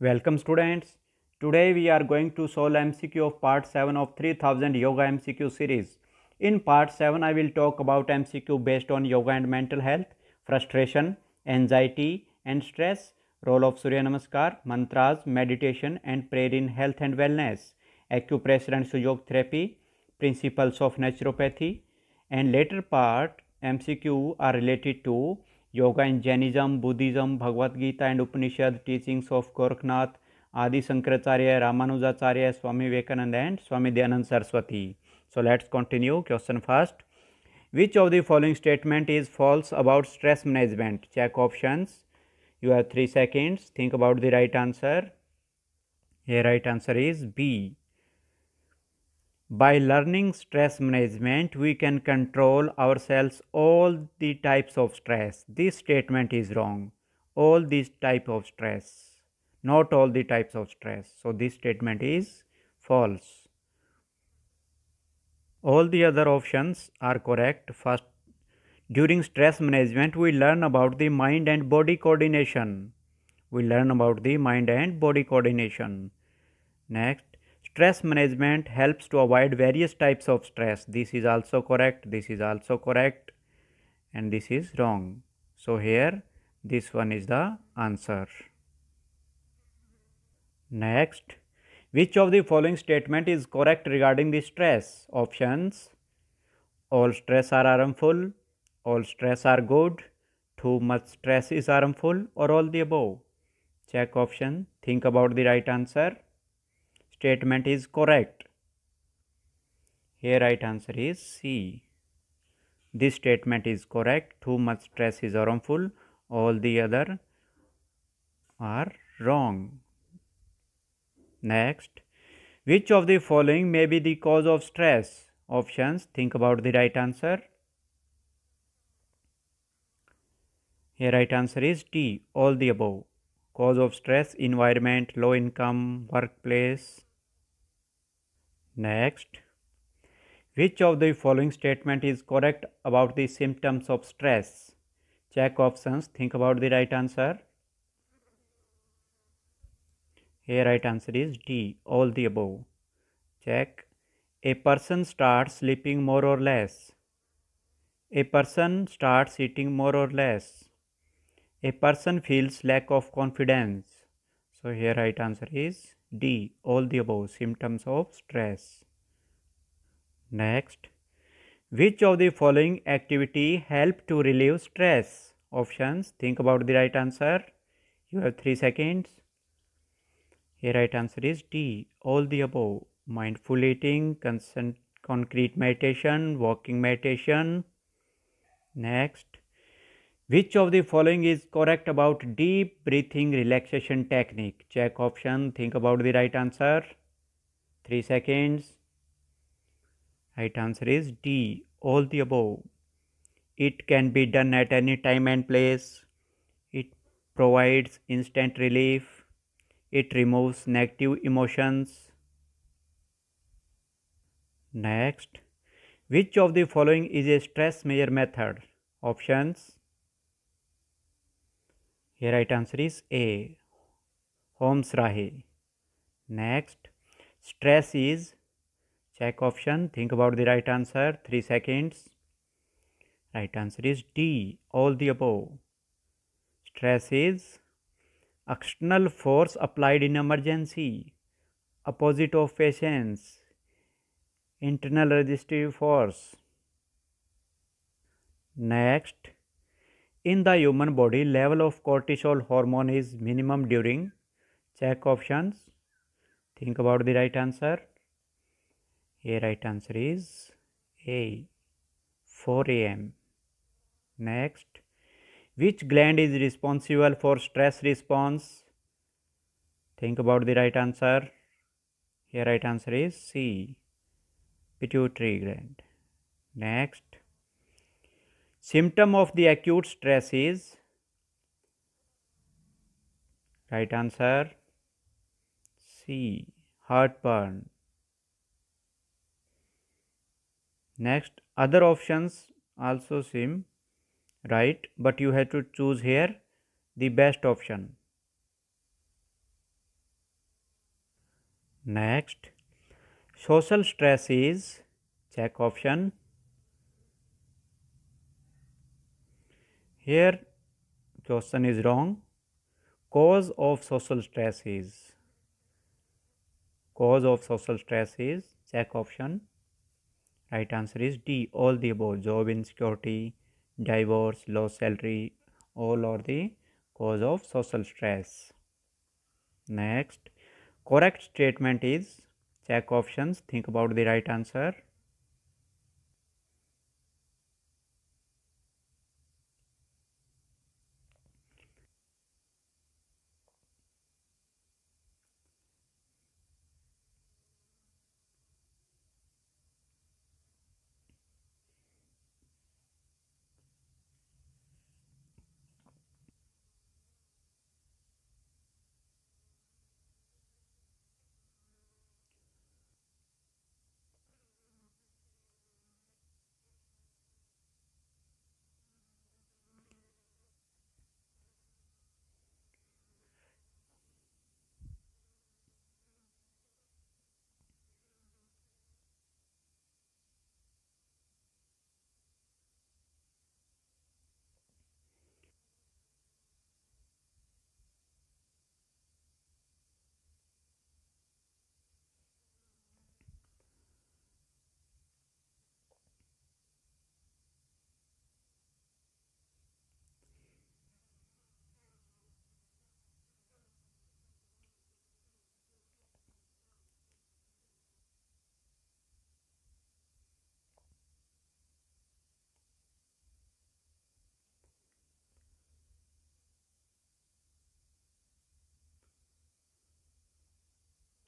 Welcome students. Today we are going to solve MCQ of part 7 of 3000 Yoga MCQ series. In part 7 I will talk about MCQ based on yoga and mental health, frustration, anxiety and stress, role of Surya Namaskar, mantras, meditation and prayer in health and wellness, acupressure and suyog therapy, principles of naturopathy and later part MCQ are related to yog and Jainism Buddhism Bhagavad Gita and Upanishad teachings of Gorakhnath Adi Shankaracharya Ramanujacharya Swami Vivekananda and Swami Dayanand Saraswati so let's continue question first which of the following statement is false about stress management check option you have three seconds think about the right answer ये right answer is B By learning stress management, we can control ourselves all the types of stress. This statement is wrong. All these type of stress. Not all the types of stress. So this statement is false. All the other options are correct. First, during stress management, we learn about the mind and body coordination. We learn about the mind and body coordination. Next, stress management helps to avoid various types of stress this is also correct this is also correct and this is wrong so here this one is the answer next which of the following statement is correct regarding the stress options all stress are harmful all stress are good too much stress is harmful or all the above check option think about the right answer statement is correct. Here right answer is C. This statement is correct. Too much stress is harmful. All the other are wrong. Next, which of the following may be the cause of stress? Options, think about the right answer. Here right answer is D, all the above cause of stress environment low income workplace next which of the following statement is correct about the symptoms of stress check options think about the right answer here right answer is d all the above check a person starts sleeping more or less a person starts eating more or less a person feels lack of confidence. So here right answer is D. All the above symptoms of stress. Next, which of the following activity help to relieve stress? Options. Think about the right answer. You have 3 seconds. Here right answer is D. All the above. Mindful eating, concrete meditation, walking meditation. Next, which of the following is correct about deep breathing relaxation technique? Check option, think about the right answer. 3 seconds. Right answer is D, all the above. It can be done at any time and place. It provides instant relief. It removes negative emotions. Next, which of the following is a stress measure method? Options here right answer is A. Holmes Rahe. Next, stress is check option. Think about the right answer. 3 seconds. Right answer is D. All the above. Stress is external force applied in emergency. Opposite of patience. Internal resistive force. Next, in the human body, level of cortisol hormone is minimum during check options. Think about the right answer. A right answer is A 4 am. Next, which gland is responsible for stress response? Think about the right answer. Here right answer is C pituitary gland. Next, symptom of the acute stress is right answer c heartburn next other options also seem right but you have to choose here the best option next social stress is check option Here question is wrong. Cause of social stress is cause of social stress is check option. Right answer is D. All the above job insecurity, divorce, low salary, all are the cause of social stress. Next, correct statement is check options. Think about the right answer.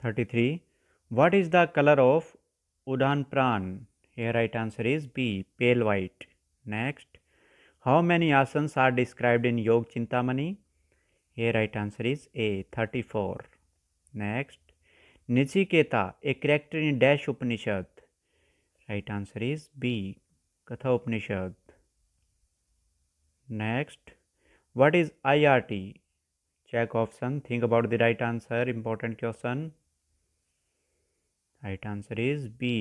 Thirty three what is the colour of Udana prana here right answer is B pale white next how many asanas are describe in Yog Chintamani here right answer is A thirty four next Nachiketa a character in dash Upanishad right answer is B Katha Upanishad next what is I R T check option think about the right answer important question right answer is B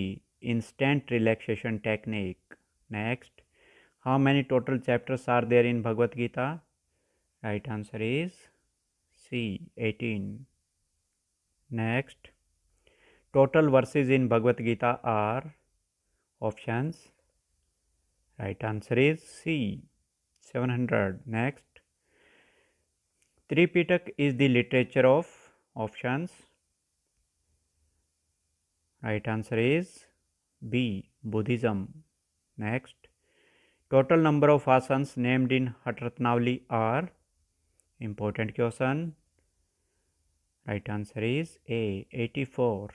instant relaxation technique next how many total chapters are there in Bhagavadgita right answer is C eighteen next total verses in Bhagavadgita are options right answer is C seven hundred next Tripitaka is the literature of options Right answer is B. Buddhism. Next. Total number of asans named in Hatratnavali are important question. Right answer is A. 84.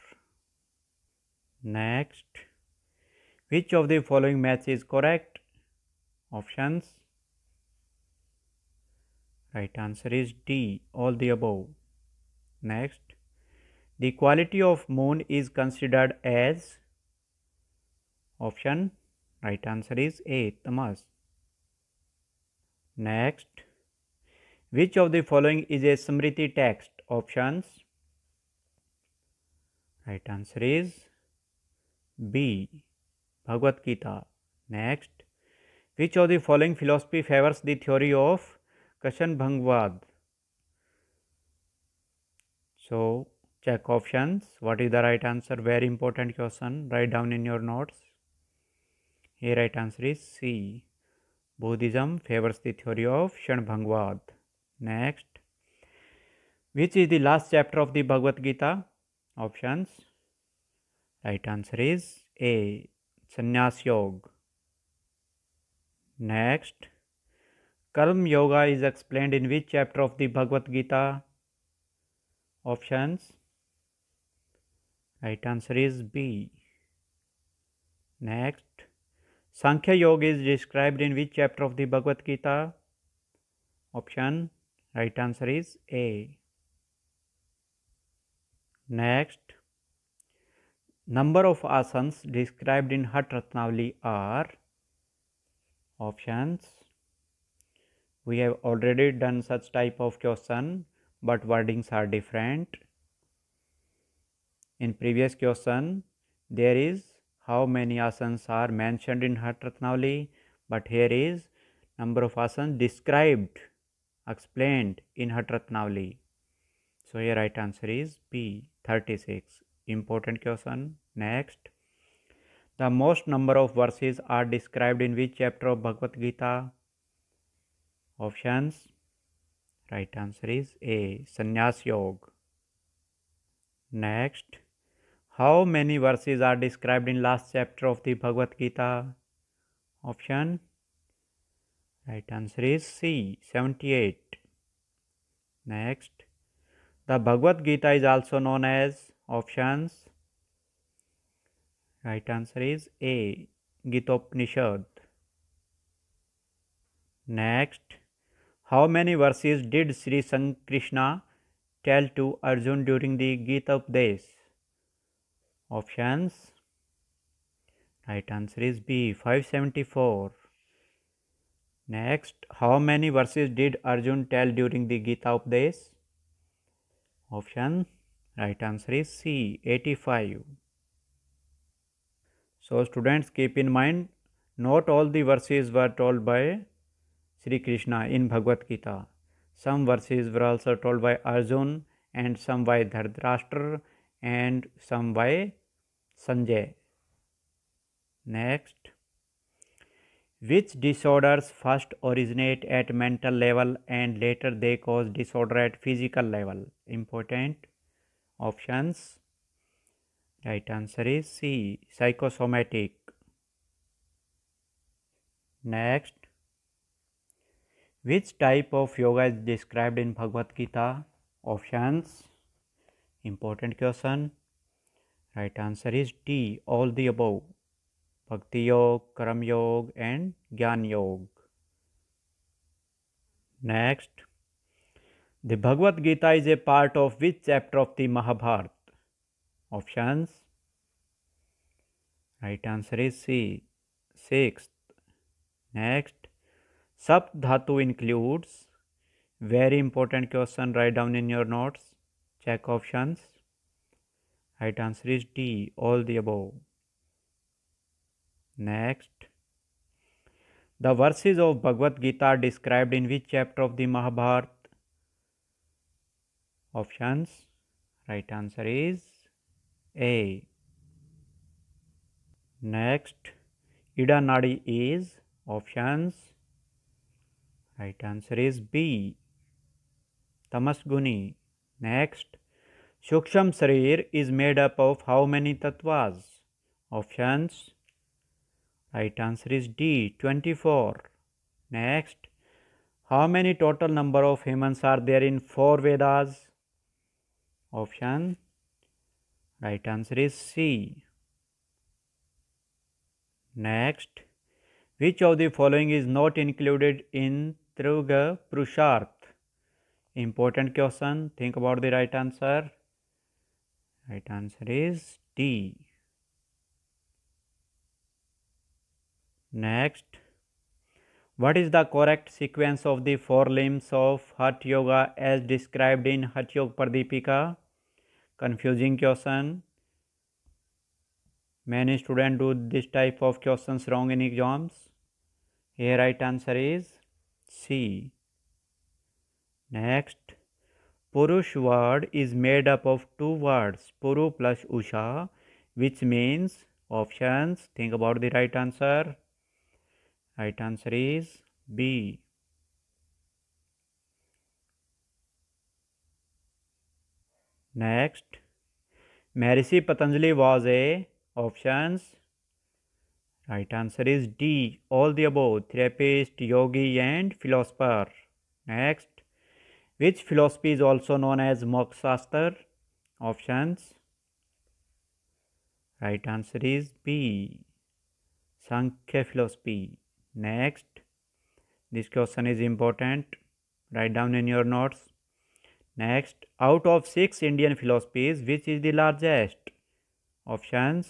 Next. Which of the following match is correct? Options. Right answer is D. All the above. Next. The quality of moon is considered as option right answer is A tamas. Next, which of the following is a Smriti text options? Right answer is B Bhagavad Gita. Next, which of the following philosophy favors the theory of Kashan Bhangvad? So, check options what is the right answer very important question write down in your notes here right answer is c buddhism favors the theory of shan shanbhangwad next which is the last chapter of the bhagavad gita options right answer is a sanyas yog next karma yoga is explained in which chapter of the Bhagavad Gita options Right answer is B. Next, Sankhya Yoga is described in which chapter of the Bhagavad Gita? Option right answer is A. Next, number of asanas described in Hat Ratnavali are options. We have already done such type of question, but wordings are different. In previous question, there is how many asanas are mentioned in Hatha Ratnavali, but here is number of asanas described, explained in Hatha Ratnavali. So here right answer is B, 36. Important question. Next. The most number of verses are described in which chapter of Bhagavad Gita? Options. Right answer is A. Sannyas Yoga. Next. How many verses are described in last chapter of the Bhagavad Gita option right answer is C seventy eight next the Bhagavad Gita is also known as option right answer is A Gitopanishad next how many verses did Shri Krishna tell to Arjun during the Gita upadesh Options Right answer is B 574. Next, how many verses did Arjun tell during the Gita Updesh? Option right answer is C 85. So, students keep in mind not all the verses were told by Sri Krishna in Bhagavad Gita. Some verses were also told by Arjun and some by Dhritarashtra and some by Sanjay next which disorders first originate at mental level and later they cause disorder at physical level important options right answer is C psychosomatic next which type of yoga is described in Bhagavad Gita options important question Right answer is D. All the above. Bhakti Yog, Karam Yog and Gyan Yog. Next. The Bhagavad Gita is a part of which chapter of the Mahabharata? Options. Right answer is C. Sixth. Next. Sap Dhatu includes. Very important question. Write down in your notes. Check options. Right answer is D, all the above. Next, the verses of Bhagavad Gita are described in which chapter of the Mahabharata? Options. Right answer is A. Next, Ida Nadi is options. Right answer is B. Guni. Next, Shuksham Sarir is made up of how many tattvas? Options. Right answer is D 24. Next, how many total number of humans are there in 4 Vedas? Option. Right answer is C. Next, which of the following is not included in Truga Prusharth? Important question. Think about the right answer. Right answer is D. Next, what is the correct sequence of the four limbs of Hatha Yoga as described in Hatha Yoga Pradipika? Confusing question. Many students do this type of questions wrong in exams. Here right answer is C. Next, Purush word is made up of two words, Puru plus Usha, which means options. Think about the right answer. Right answer is B. Next, Maharishi Patanjali was a options. Right answer is D. All the above, therapist, yogi and philosopher. Next, Which philosophy is also known as Mokshastra? Options. Right answer is B. Sankhya philosophy. Next. This question is important. Write down in your notes. Next, out of six Indian philosophies, which is the largest? Options.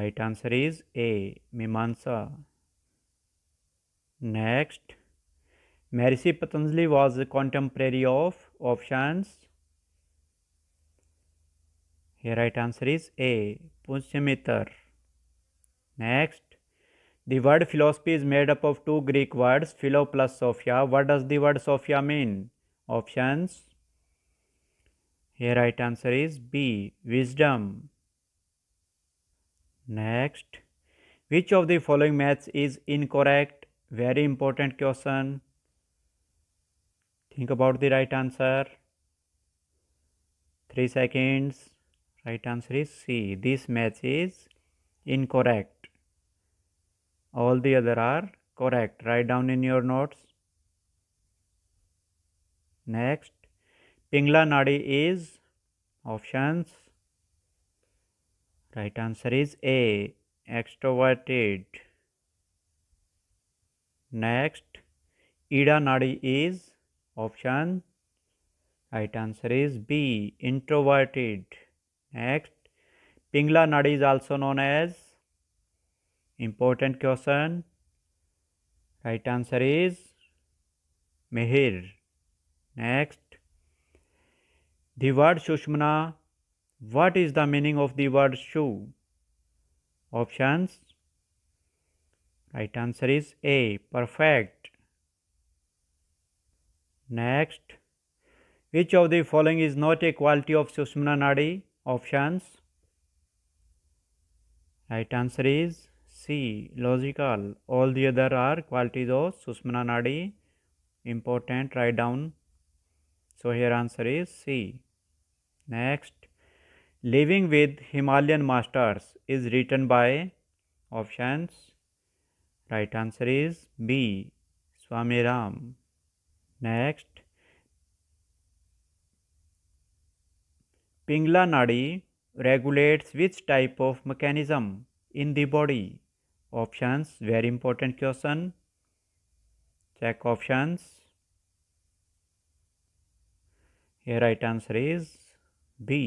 Right answer is A. Mimansa. Next, Merisi Patanjali was a contemporary of options. Here right answer is A. Punchamitar. Next, the word philosophy is made up of two Greek words, philo plus sophia. What does the word sophia mean? Options. Here right answer is B. Wisdom. Next, which of the following maths is incorrect? Very important question think about the right answer 3 seconds right answer is c this match is incorrect all the other are correct write down in your notes next pingla nadi is options right answer is a extroverted next ida nadi is option right answer is b introverted next pingla nadi is also known as important question right answer is mehir next the word shushmana what is the meaning of the word shu options right answer is a perfect Next, which of the following is not a quality of Sushumna Nadi? Options. Right answer is C. Logical. All the other are qualities of Sushumna Nadi. Important. Write down. So here answer is C. Next, Living with Himalayan Masters is written by options. Right answer is B. Swami Ram. Next Pingala nadi regulates which type of mechanism in the body options very important question check options ये right answer is B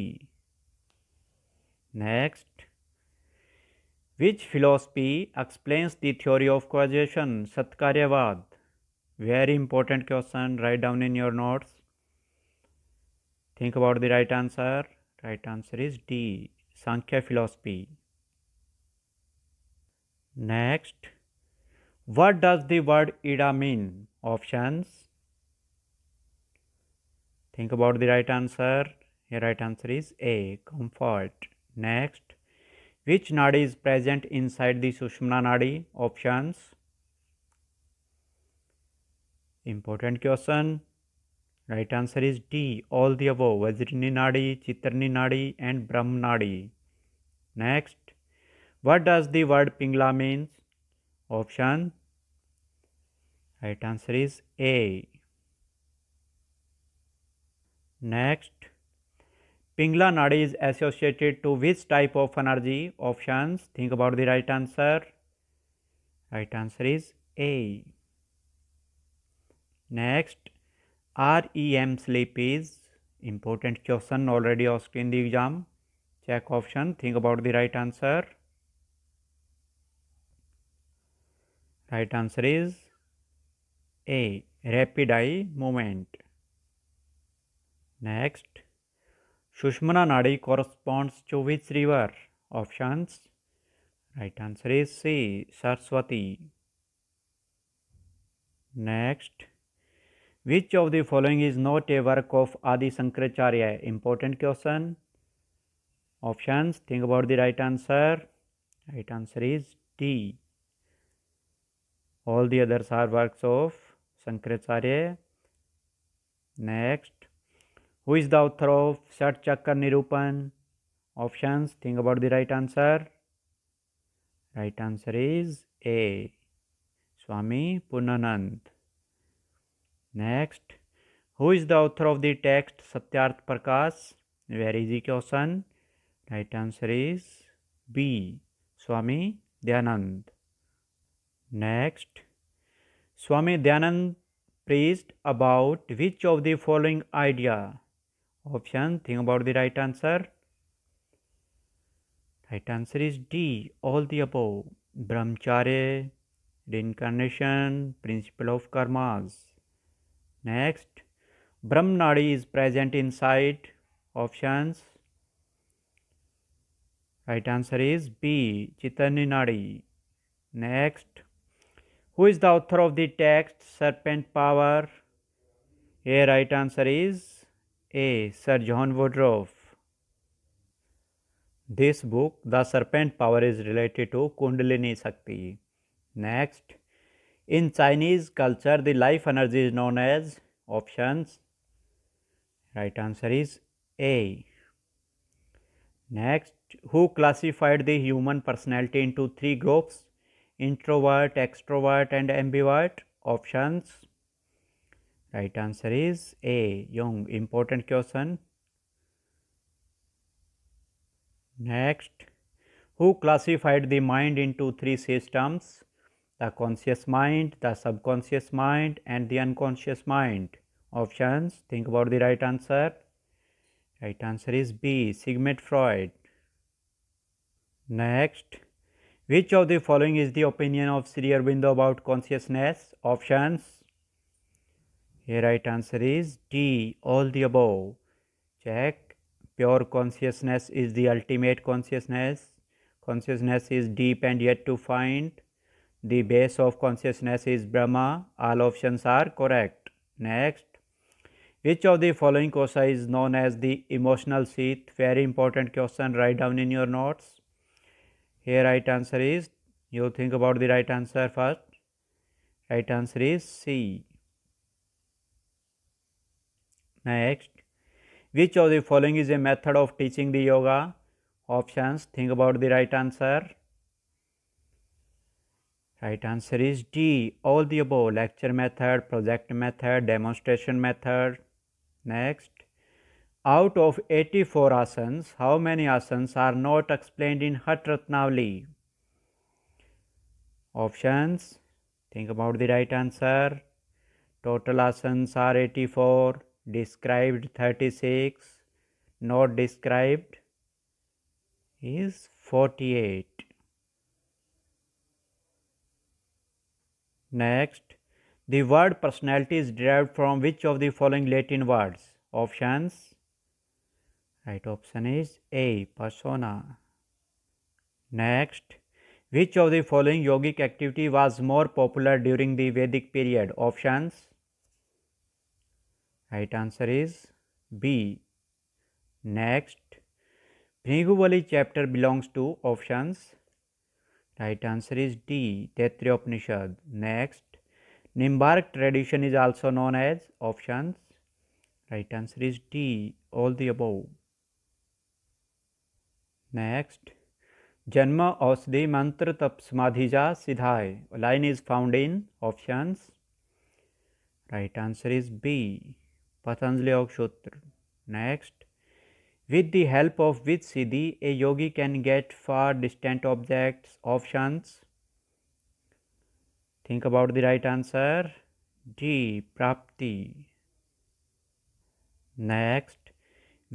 next which philosophy explains the theory of causation Satkaryavada very important question write down in your notes think about the right answer right answer is d sankhya philosophy next what does the word ida mean options think about the right answer the right answer is a comfort next which nadi is present inside the sushumna nadi options Important question. Right answer is D. All the above Vajrini Nadi, Chitrani Nadi and Brahm Nadi. Next. What does the word Pingla means? Option. Right answer is A. Next. Pingla Nadi is associated to which type of energy? Options. Think about the right answer. Right answer is A. Next R E M sleep is important question already asked in the exam check option think about the right answer right answer is A rapid eye movement next Sushumna nadi corresponds to which river option right answer is C Saraswati next which of the following is not a work of Adi Shankaracharya important question option think about the right answer right answer is D all the others are work of Shankaracharya next who is the author of Shat Chakra Nirupana option think about the right answer right answer is A Swami Purnananda next who is the author of the text Satyarth Prakash very easy question right answer is B Swami Dayanand next Swami Dayanand pressed about which of the following idea option think about the right answer right answer is D all the above brahmacharya reincarnation, principal of karmas Next, Brahmanadi is present inside options. Right answer is B. Chitaninadi. Next, who is the author of the text Serpent Power? A right answer is A. Sir John Woodruff. This book, The Serpent Power, is related to Kundalini Shakti. Next, In Chinese culture, the life energy is known as options. Right answer is A. Next, who classified the human personality into three groups introvert, extrovert, and ambivert? Options. Right answer is A. Young. Important question. Next, who classified the mind into three systems? the conscious mind, the subconscious mind and the unconscious mind. Options, think about the right answer. Right answer is B, Sigmund Freud. Next, which of the following is the opinion of Sri Aurobindo about consciousness? Options, here right answer is D, all the above. Check, pure consciousness is the ultimate consciousness. Consciousness is deep and yet to find the base of consciousness is Brahma. All options are correct. Next. Which of the following kosa is known as the emotional seat? Very important question, write down in your notes. Here right answer is, you think about the right answer first. Right answer is C. Next, which of the following is a method of teaching the yoga? Options, think about the right answer. Right answer is D. All the above lecture method, project method, demonstration method. Next. Out of 84 asanas, how many asanas are not explained in Hatratnavali? Options. Think about the right answer. Total asanas are 84, described 36, not described is 48. Next, the word personality is derived from which of the following Latin words? Options. Right option is A. Persona. Next, which of the following yogic activity was more popular during the Vedic period? Options. Right answer is B. Next, Bhrigu chapter belongs to options right answer is D Taittiriyopanishad next Nimbarka tradition is also known as option right answer is D all the above next janma aushadhi mantra tap samadhija siddhaye line is found in option right answer is B Patanjali yog next with the help of which siddhi a yogi can get far distant objects options. Think about the right answer D. Prapti. Next,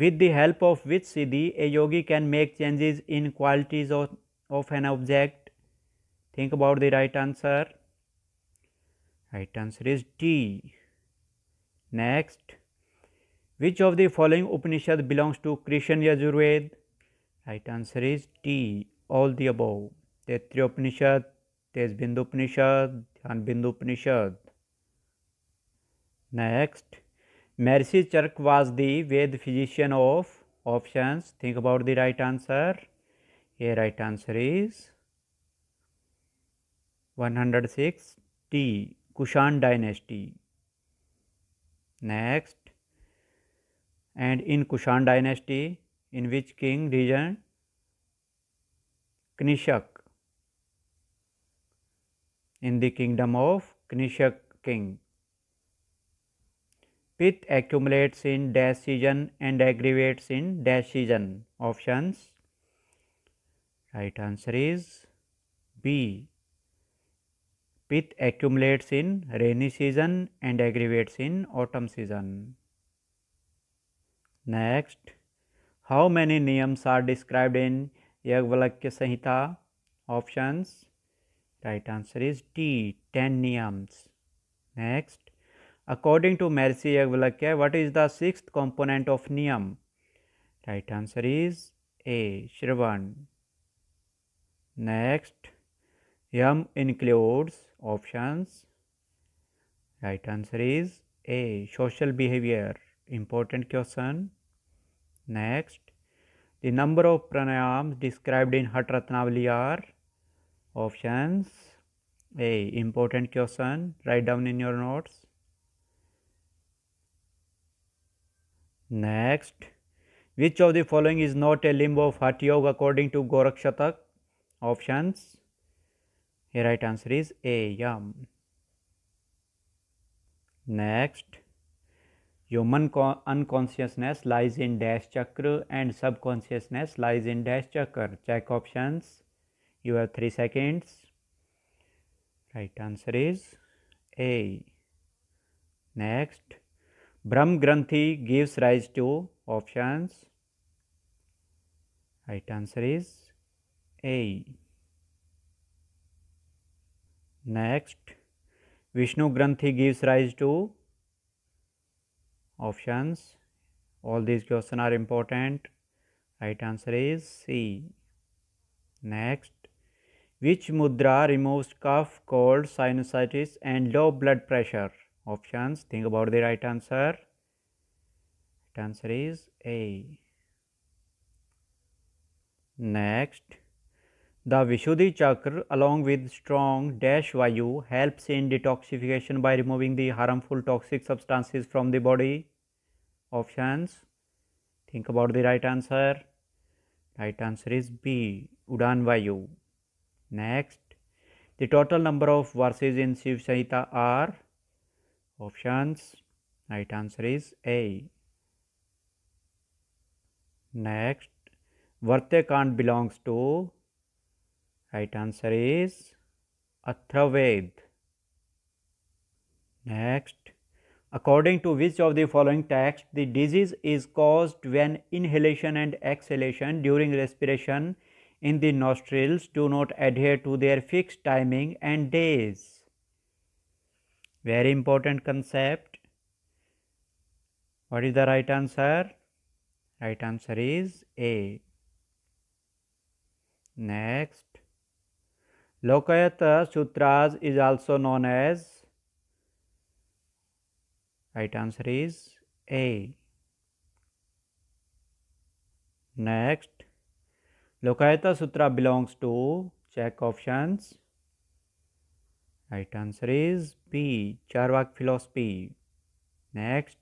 with the help of which siddhi a yogi can make changes in qualities of, of an object. Think about the right answer. Right answer is D. Next, which of the following Upanishad belongs to Krishan Yajurved? Right answer is T. All the above. Tetri Upanishad, Bindu Upanishad, Dhyanbindu Upanishad. Next, Mercy Chark was the Ved physician of options. Think about the right answer. A right answer is 106 T. Kushan dynasty. Next, and in Kushan dynasty in which king region Knishak in the kingdom of Knishak king. Pith accumulates in dash season and aggravates in dash season. Options right answer is B. Pith accumulates in rainy season and aggravates in autumn season. Next, how many niyams are described in Yagvalakya Sahita? Options. Right answer is D. 10 niyams. Next, according to Mercy Yagvalakya, what is the sixth component of niyam? Right answer is A. Shravan. Next, yam includes options. Right answer is A. Social behavior. Important question. Next, the number of pranayams described in Hatha Ratnavali are options A. Important question, write down in your notes. Next, which of the following is not a limb of Hatha Yoga according to Gorakshatak? Options The right answer is A. Yam. Next, Human unconsciousness lies in dash chakra and subconsciousness lies in dash chakra. Check options. You have 3 seconds. Right answer is A. Next, Brahm Granthi gives rise to options. Right answer is A. Next, Vishnu Granthi gives rise to options all these questions are important right answer is c next which mudra removes cough cold sinusitis and low blood pressure options think about the right answer right answer is a next the Vishuddhi chakra along with strong dash vayu helps in detoxification by removing the harmful toxic substances from the body. Options. Think about the right answer. Right answer is B. Udan Vayu. Next. The total number of verses in Shiv Sahita are. Options. Right answer is A. Next. Vartya can belongs to Right answer is Atharved. Next, according to which of the following text the disease is caused when inhalation and exhalation during respiration in the nostrils do not adhere to their fixed timing and days. Very important concept. What is the right answer? Right answer is A. Next, Lokayata sutras is also known as right answer is A next Lokayata sutra belongs to check option right answer is B Charvaka philosophy next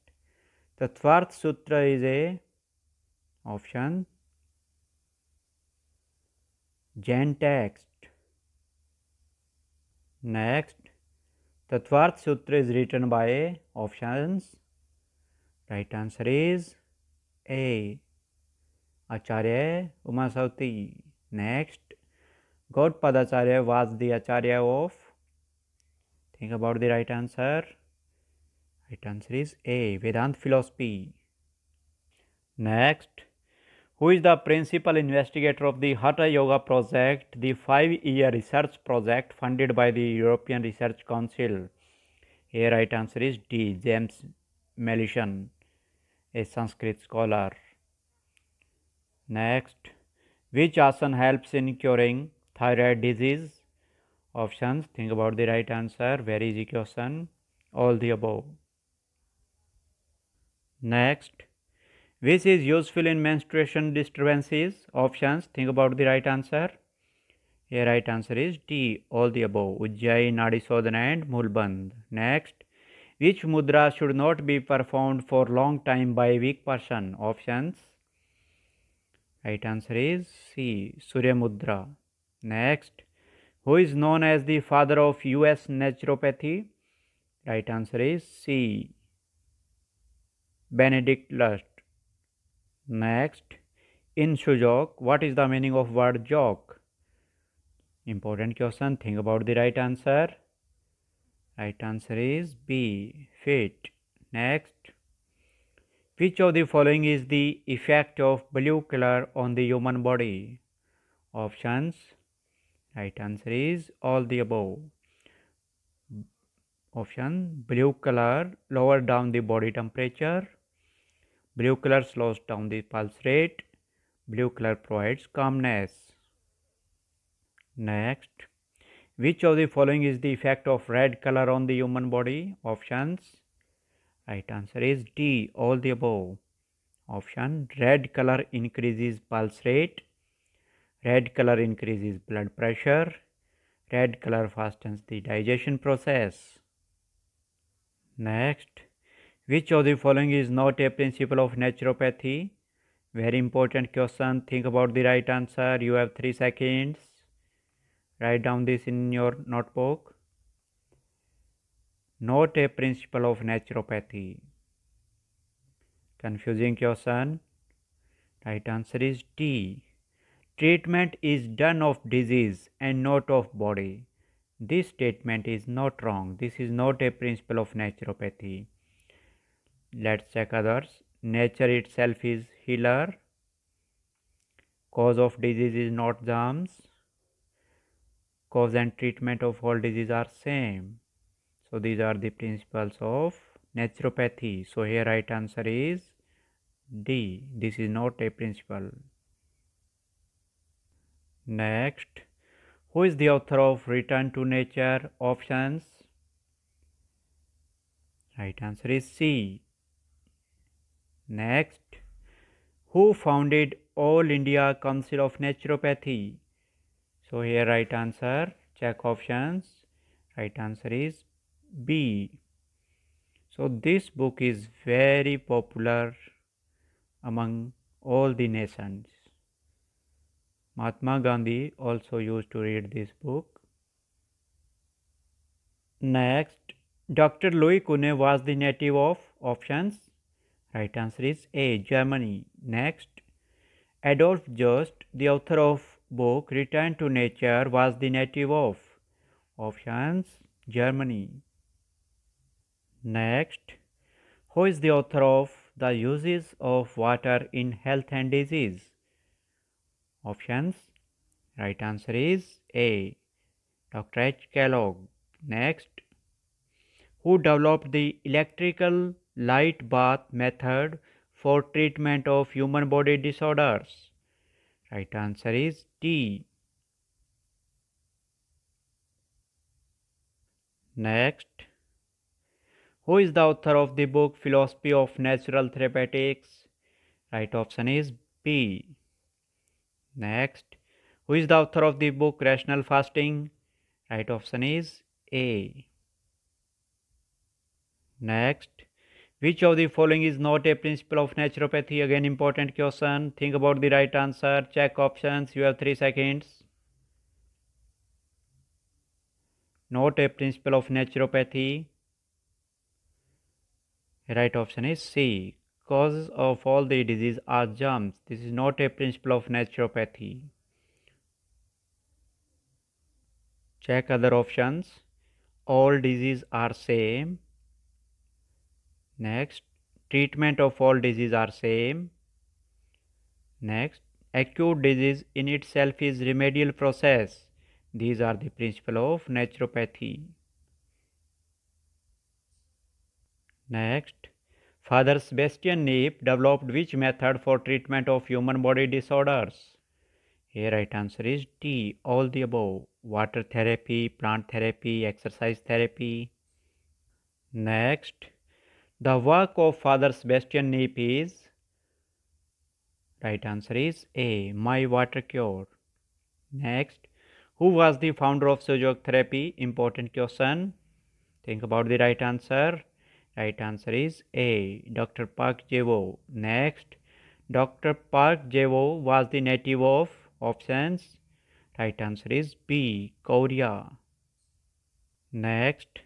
Tattvartha sutra is a option Jain text next Tattvartha sutra is written by option right answer is A Acharya Umaswati next Gaudapadacharya was the acharya of think about the right answer right answer is A Vedanta philosophy next who is the principal investigator of the Hatha Yoga project, the five-year research project funded by the European Research Council? Here, right answer is D. James Melishan, a Sanskrit scholar. Next, which asana helps in curing thyroid disease? Options. Think about the right answer. Very easy question. All the above. Next, which is useful in menstruation disturbances? Options. Think about the right answer. a right answer is D. All the above. Ujjayi, Nadisodhana and Mulband. Next. Which mudra should not be performed for long time by weak person? Options. Right answer is C. Surya Mudra. Next. Who is known as the father of US naturopathy? Right answer is C. Benedict Lust. Next, in Inshujok. What is the meaning of word jok? Important question. Think about the right answer. Right answer is B. Fit. Next, which of the following is the effect of blue color on the human body? Options. Right answer is all the above. Option blue color lower down the body temperature Blue color slows down the pulse rate. Blue color provides calmness. Next, which of the following is the effect of red color on the human body? Options. Right answer is D, all the above. Option, red color increases pulse rate. Red color increases blood pressure. Red color fastens the digestion process. Next, which of the following is not a principle of naturopathy? Very important question. Think about the right answer. You have 3 seconds. Write down this in your notebook. Not a principle of naturopathy. Confusing question. Right answer is D. Treatment is done of disease and not of body. This statement is not wrong. This is not a principle of naturopathy let's check others nature itself is healer cause of disease is not germs cause and treatment of all disease are same so these are the principles of naturopathy so here right answer is d this is not a principle next who is the author of return to nature options right answer is c Next, who founded All India Council of Naturopathy? So here right answer, check options. Right answer is B. So this book is very popular among all the nations. Mahatma Gandhi also used to read this book. Next, Dr. Louis Kune was the native of options Right answer is A. Germany. Next, Adolf Just, the author of book Return to Nature, was the native of options Germany. Next, who is the author of The Uses of Water in Health and Disease? Options Right answer is A. Dr. H. Kellogg. Next, who developed the electrical light bath method for treatment of human body disorders? Right answer is D. Next, who is the author of the book Philosophy of Natural Therapeutics? Right option is B. Next, who is the author of the book Rational Fasting? Right option is A. Next, which of the following is not a principle of naturopathy? Again, important question. Think about the right answer. Check options. You have 3 seconds. Not a principle of naturopathy. Right option is C. Causes of all the disease are germs. This is not a principle of naturopathy. Check other options. All diseases are same next treatment of all disease are same next acute disease in itself is remedial process these are the principle of naturopathy next father sebastian neep developed which method for treatment of human body disorders here right answer is d all the above water therapy plant therapy exercise therapy next the work of Father Sebastian Knapp is? Right answer is A. My water cure. Next, who was the founder of Sojog therapy? Important question. Think about the right answer. Right answer is A. Dr. Park Jewo. Next, Dr. Park Jewo was the native of options. Right answer is B. Korea. Next,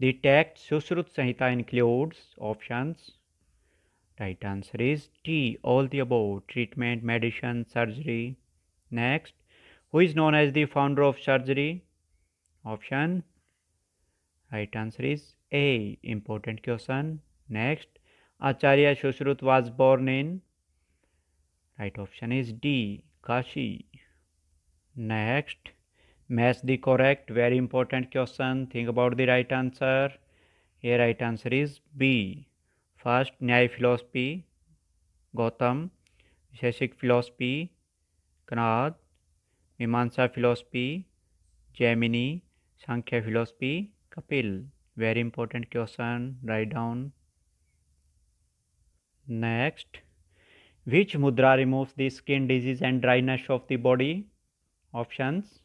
the text Susrut Sanhita includes options. Right answer is T. All the above treatment, medicine, surgery. Next, who is known as the founder of surgery? Option. Right answer is A. Important question. Next, Acharya Susrut was born in. Right option is D. Kashi. Next, match the correct very important question think about the right answer here right answer is b first nyay philosophy gautam Vaisheshika philosophy Kanad Mimamsa philosophy Jaimini Sankhya philosophy Kapil very important question write down next which mudra removes the skin disease and dryness of the body options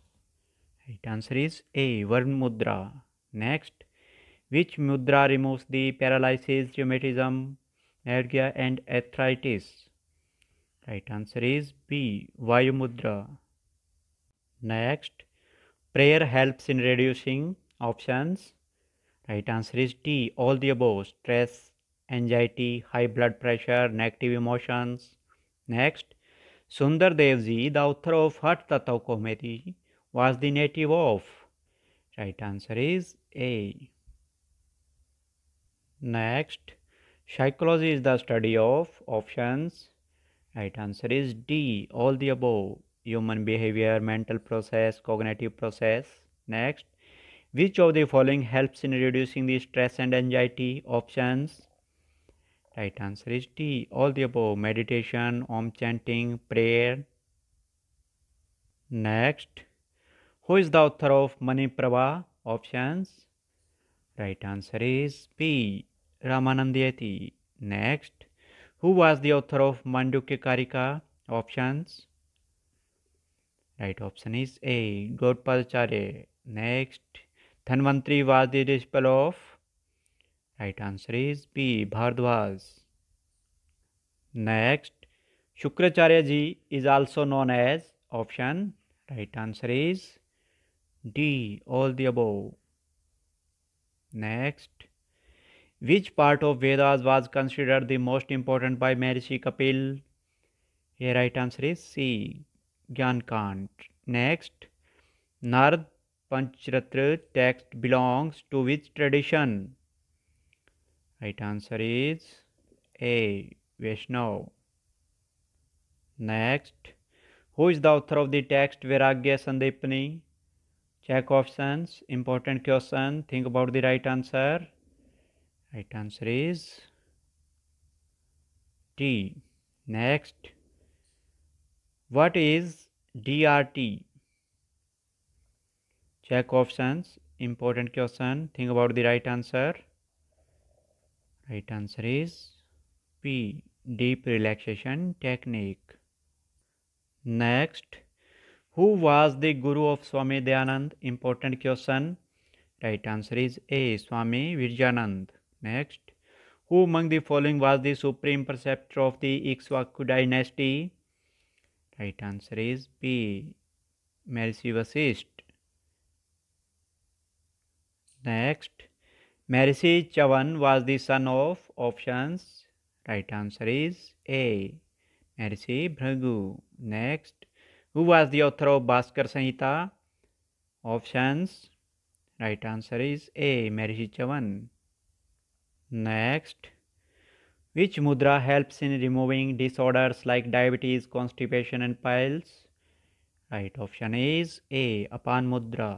Right answer is A. Varn Mudra. Next, which mudra removes the paralysis, rheumatism, ergia, and arthritis? Right answer is B. Vayu Mudra. Next, prayer helps in reducing options. Right answer is D. All the above stress, anxiety, high blood pressure, negative emotions. Next, Sundar Dev the author of Hat Tattva Komedi, was the native of? Right answer is A. Next, psychology is the study of options. Right answer is D. All the above. Human behavior, mental process, cognitive process. Next, which of the following helps in reducing the stress and anxiety? Options. Right answer is D. All the above. Meditation, Om chanting, prayer. Next, Who is the author of Maniprabha? Options. Right answer is P. Ramanandayati. Next. Who was the author of Mandukya Karika? Options. Right option is A. Gaudpadacharya. Next. Dhanvantri was the disciple of? Right answer is B. Bhardwaj. Next. Shukracharya ji is also known as option. Right answer is D. All the above. Next. Which part of Vedas was considered the most important by Maharishi Kapil? Here right answer is C. Gyan Kant. Next. Narad Panchratra text belongs to which tradition? Right answer is A. Vaishnav. Next. Who is the author of the text Viragya Sandipani? check options important question think about the right answer right answer is t next what is DRT? Check options. Important question. Think about the right answer. Right answer is P. Deep relaxation technique. Next, Who was the guru of Swami Dayanand? Important question. Right answer is A. Swami Virjanand. Next. Who among the following was the supreme preceptor of the Ikshvaku dynasty? Right answer is B. Maharishi Vasisht. Next. Maharishi Chavan was the son of options. Right answer is A. Maharishi Bhrigu. Next. Who was the author of Bhaskar Sanhita? Options. Right answer is A. Maharishi Chavan. Next. Which mudra helps in removing disorders like diabetes, constipation and piles? Right option is A. Apan mudra.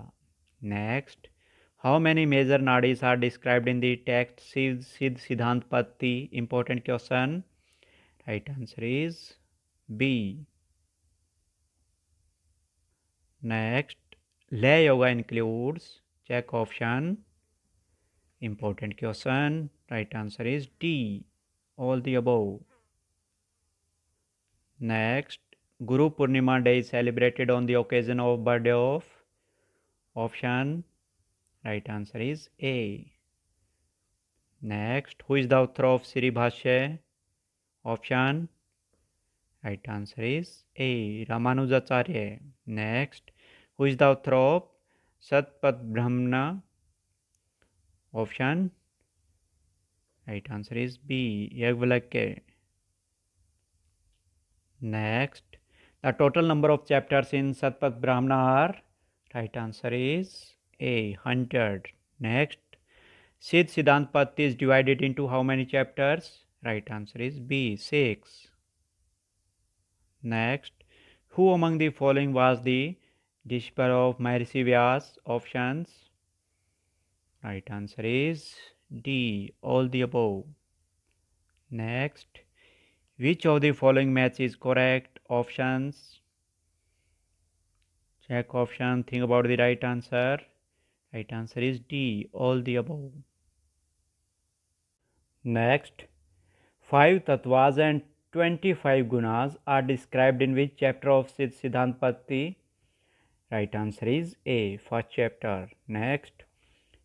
Next. How many major nadis are described in the text Siddh Siddh Siddhant Patti? Important question. Right answer is B. next lay yoga includes check option important question right answer is d all the above next guru purnima day is celebrated on the occasion of birthday of option right answer is a next who is the author of sri bhashya option right answer is A Ramanujacharya next who is the author of Shatapatha Brahmana option right answer is B Yajnavalkya next the total number of chapters in Shatapatha Brahmana are right answer is A hundred next Siddha Siddhanta Path is divided into how many chapters right answer is B six Next, who among the following was the disciple of Maharishi Vyas? Options. Right answer is D. All the above. Next, which of the following match is correct? Options. Check option. Think about the right answer. Right answer is D. All the above. Next, five tattvas and 25 gunas are described in which chapter of Siddhantapatti? Right answer is A, first chapter. Next,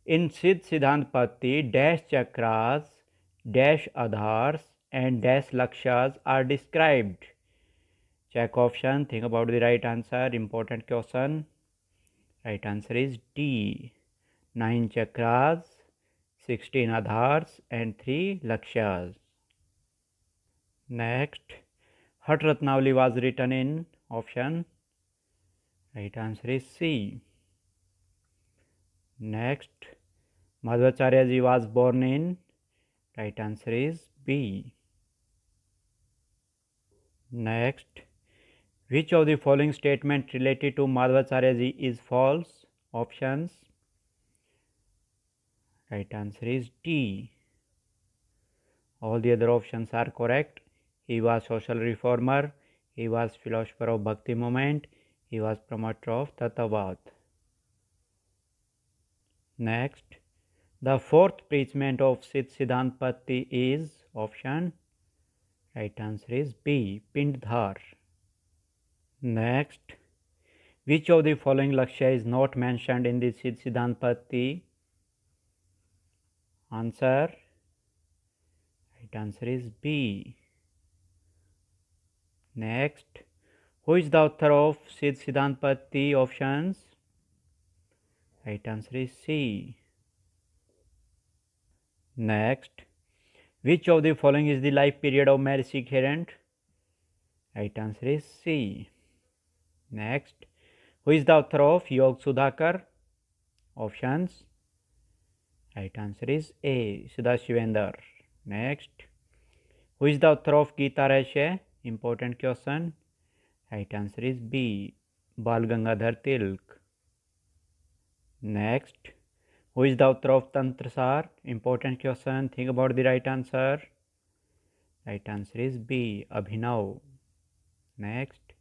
in Siddh Siddhantapatti, dash chakras, dash adhars and dash lakshas are described. Check option, think about the right answer, important question. Right answer is D, 9 chakras, 16 adhars and 3 lakshas. Next, Hat Ratnavali was written in option. Right answer is C. Next, Madhvacharya ji was born in. Right answer is B. Next, which of the following statement related to Madhvacharya ji is false? Options. Right answer is D. All the other options are correct. He was social reformer. He was philosopher of Bhakti movement. He was promoter of tatavat. Next, the fourth preachment of Siddh Siddhantpatti is option. Right answer is B. Pindhar. Next, which of the following lakshya is not mentioned in the Siddh Siddhantpatti? Answer. Right answer is B. Next who is the author of Siddha Siddhanta Paddhati option right answer is C next which of the following is the life period of Maharishi Gheranda right answer is C next who is the author of Yog Sudhakar option right answer is A Sudha Shivendra next who is the author of Gita Rahasya important question right answer is B Bal Gangadhar Tilak next who is the Uttar of Tantra Sar important question think about the right answer right answer is B Abhinav next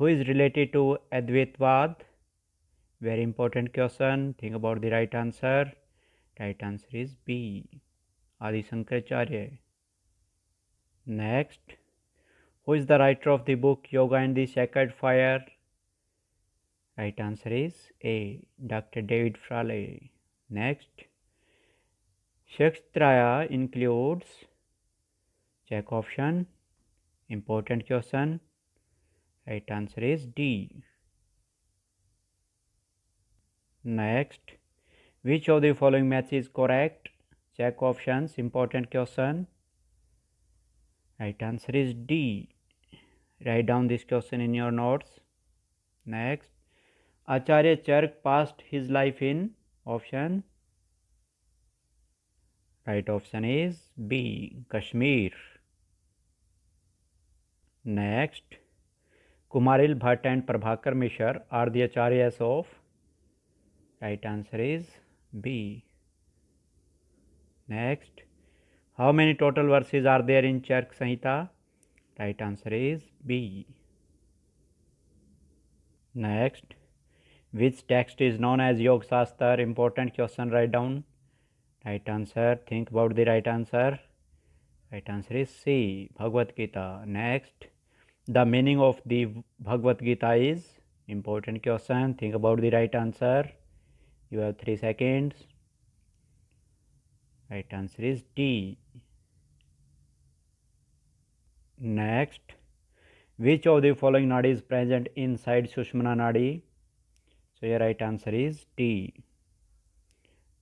who is related to Advaitavad very important question think about the right answer right answer is B Adi Shankaracharya next Who is the writer of the book Yoga and the Sacred Fire? Right answer is A. Dr. David Fraley. Next, Shakstraya includes check option, important question. Right answer is D. Next, which of the following match is correct? Check options, important question. Right answer is D. write down this question in your notes next acharya chark passed his life in option right option is b kashmir next kumaril bhatt and prabhakar mishra are the acharyas of right answer is b next how many total verses are there in chark sanhita Right answer is B. Next, which text is known as Yog Shastra? Important question, write down. Right answer, think about the right answer. Right answer is C. Bhagavad Gita. Next, the meaning of the Bhagavad Gita is important question. Think about the right answer. You have three seconds. Right answer is D. Next, which of the following nadi is present inside Sushmana nadi? So your right answer is T.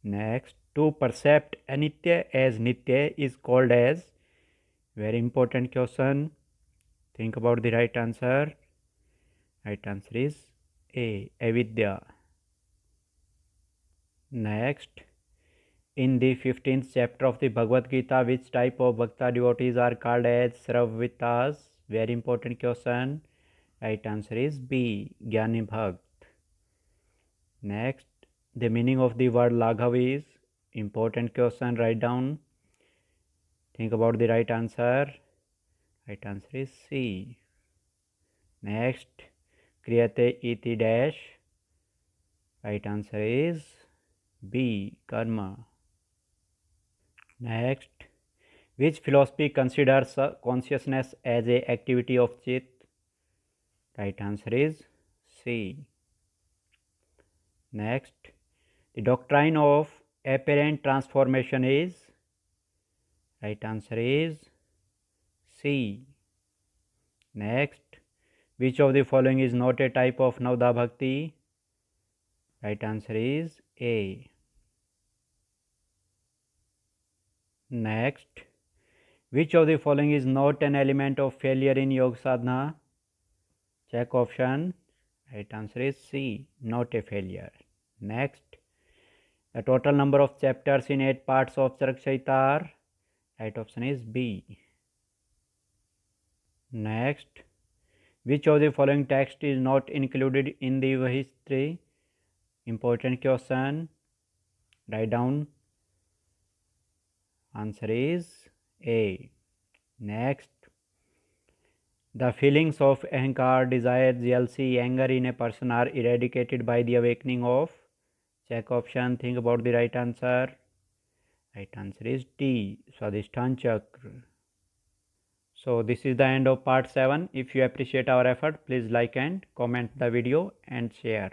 Next, to percept anitya as nitya is called as very important question. Think about the right answer. Right answer is A. Avidya. Next, in the 15th chapter of the Bhagavad Gita, which type of Bhakta devotees are called as Sravvitas? Very important question. Right answer is B. Jnani Bhakt. Next, the meaning of the word Laghav is important question. Write down. Think about the right answer. Right answer is C. Next, Kriyate iti dash. Right answer is B. Karma. Next, which philosophy considers consciousness as a activity of chit? Right answer is C. Next, the doctrine of apparent transformation is? Right answer is C. Next, which of the following is not a type of Navda Bhakti? Right answer is A. Next, which of the following is not an element of failure in yoga sadhana? Check option. Right answer is C, not a failure. Next, the total number of chapters in eight parts of Charakshayita are? Right option is B. Next, which of the following text is not included in the history? Important question. Write down Answer is A. Next, the feelings of ahankar, desire, jealousy, anger in a person are eradicated by the awakening of check option. Think about the right answer. Right answer is D. Swadhisthana Chakra. So this is the end of part 7. If you appreciate our effort, please like and comment the video and share.